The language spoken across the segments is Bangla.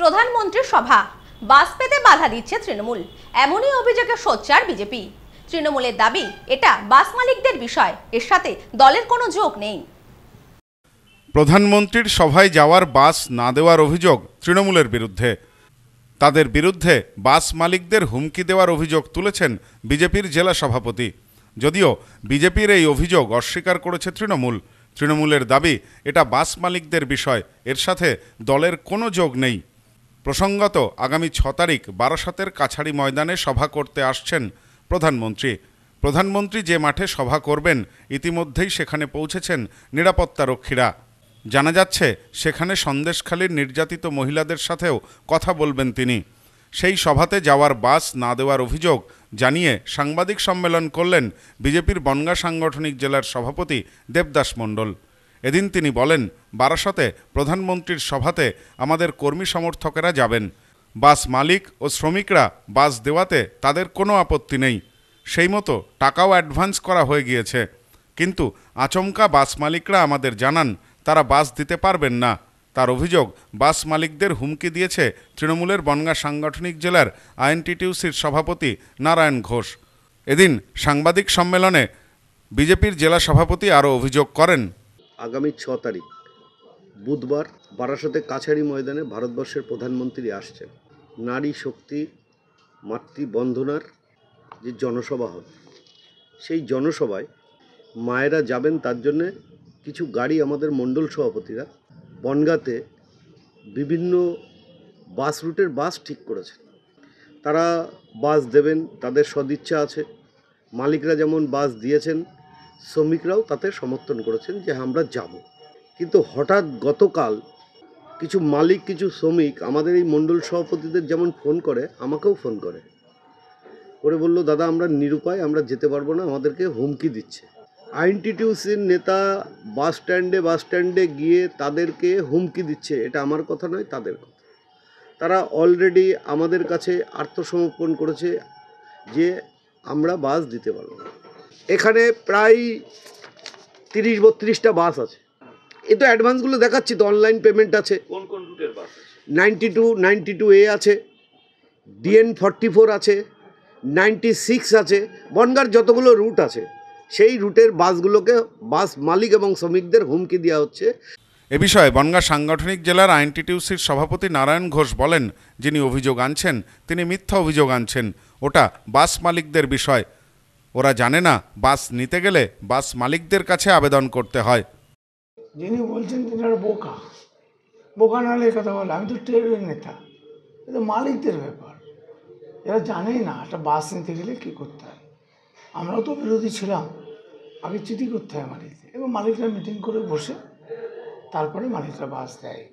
প্রধানমন্ত্রী সভা বাস পেতে বাধা দিচ্ছে তৃণমূল এমনই অভিযোগে সোচ্চার বিজেপি তৃণমূলের দাবি এটা বাস মালিকদের বিষয় এর সাথে দলের কোনো যোগ নেই প্রধানমন্ত্রীর সভায় যাওয়ার বাস না দেওয়ার অভিযোগ তৃণমূলের বিরুদ্ধে তাদের বিরুদ্ধে বাস মালিকদের হুমকি দেওয়ার অভিযোগ তুলেছেন বিজেপির জেলা সভাপতি যদিও বিজেপির এই অভিযোগ অস্বীকার করেছে তৃণমূল তৃণমূলের দাবি এটা বাস মালিকদের বিষয় এর সাথে দলের কোনো যোগ নেই প্রসঙ্গত আগামী ছ তারিখ বারাসতের কাছাড়ি ময়দানে সভা করতে আসছেন প্রধানমন্ত্রী প্রধানমন্ত্রী যে মাঠে সভা করবেন ইতিমধ্যেই সেখানে পৌঁছেছেন নিরাপত্তারক্ষীরা জানা যাচ্ছে সেখানে সন্দেশখালীর নির্যাতিত মহিলাদের সাথেও কথা বলবেন তিনি সেই সভাতে যাওয়ার বাস না দেওয়ার অভিযোগ জানিয়ে সাংবাদিক সম্মেলন করলেন বিজেপির বনগা সাংগঠনিক জেলার সভাপতি দেবদাস মণ্ডল এদিন তিনি বলেন বারাসতে প্রধানমন্ত্রীর সভাতে আমাদের কর্মী সমর্থকেরা যাবেন বাস মালিক ও শ্রমিকরা বাস দেওয়াতে তাদের কোনো আপত্তি নেই সেই মতো টাকাও অ্যাডভান্স করা হয়ে গিয়েছে কিন্তু আচমকা বাস মালিকরা আমাদের জানান তারা বাস দিতে পারবেন না তার অভিযোগ বাস মালিকদের হুমকি দিয়েছে তৃণমূলের বনগা সাংগঠনিক জেলার আইএনটিটিউসির সভাপতি নারায়ণ ঘোষ এদিন সাংবাদিক সম্মেলনে বিজেপির জেলা সভাপতি আরও অভিযোগ করেন আগামী ছ তারিখ বুধবার বারাসতে কাছারি ময়দানে ভারতবর্ষের প্রধানমন্ত্রী আসছেন নারী শক্তি মাতৃবন্ধনার যে জনসভা হবে সেই জনসভায় মায়েরা যাবেন তার জন্যে কিছু গাড়ি আমাদের মণ্ডল সভাপতিরা বনগাতে বিভিন্ন বাস রুটের বাস ঠিক করেছেন তারা বাস দেবেন তাদের সদিচ্ছা আছে মালিকরা যেমন বাস দিয়েছেন শ্রমিকরাও তাতে সমর্থন করেছেন যে আমরা যাব কিন্তু হঠাৎ গতকাল কিছু মালিক কিছু শ্রমিক আমাদের এই মণ্ডল সভাপতিদের যেমন ফোন করে আমাকেও ফোন করে করে বলল দাদা আমরা নিরুপায় আমরা যেতে পারবো না আমাদেরকে হুমকি দিচ্ছে আইনটিটিউসির নেতা বাস স্ট্যান্ডে বাস স্ট্যান্ডে গিয়ে তাদেরকে হুমকি দিচ্ছে এটা আমার কথা নয় তাদের কথা তারা অলরেডি আমাদের কাছে আত্মসমর্পণ করেছে যে আমরা বাস দিতে পারবো না এখানে প্রায় তিরিশ বত্রিশটা বাস আছে এ তো অ্যাডভান্সগুলো দেখাচ্ছি তো অনলাইন পেমেন্ট আছে কোন কোন রুটের bus ninety two ninety two A আছে ডিএন ফর্টি ফোর আছে নাইনটি সিক্স আছে বনগার যতগুলো রুট আছে সেই রুটের বাসগুলোকে বাস মালিক এবং শ্রমিকদের হুমকি দেওয়া হচ্ছে এ বিষয়ে বনগাঁ সাংগঠনিক জেলার আইনটিটিউসির সভাপতি নারায়ণ ঘোষ বলেন যিনি অভিযোগ আনছেন তিনি মিথ্যা অভিযোগ আনছেন ওটা বাস মালিকদের বিষয় ওরা জানে না বাস নিতে গেলে বাস মালিকদের কাছে আবেদন করতে হয় যিনি বলছেন তিনি বোকা বোকা বোকা হলে কথা বলে আমি তো ট্রেনের নেতা এটা মালিকদের ব্যাপার এরা জানেই না একটা বাস নিতে গেলে কী করতে হয় আমরাও তো বিরোধী ছিলাম আগে চিঠি করতে হয় মালিকদের এবং মালিকরা মিটিং করে বসে তারপরে মালিকরা বাস দেয়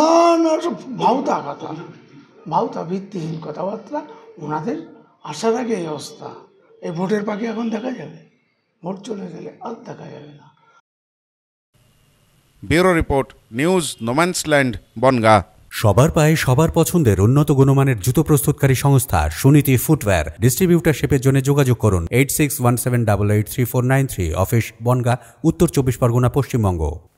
না না সব ভাউতা কথা ভাউতা ভিত্তিহীন কথাবার্তা ওনাদের আসার আগে এই অবস্থা এই ভোটের পাখি এখন দেখা যাবে ভোট চলে গেলে আর দেখা যাবে না bureau report news no man's land Bangaon সবার পায়ে সবার পছন্দের উন্নত গুণমানের জুতো প্রস্তুতকারী সংস্থা সুনীতি ফুটওয়্যার ডিস্ট্রিবিউটারশিপের জন্য যোগাযোগ করুন eight six one seven double eight three four nine three office Bangaon Uttar Chabbish Pargana Paschimbanga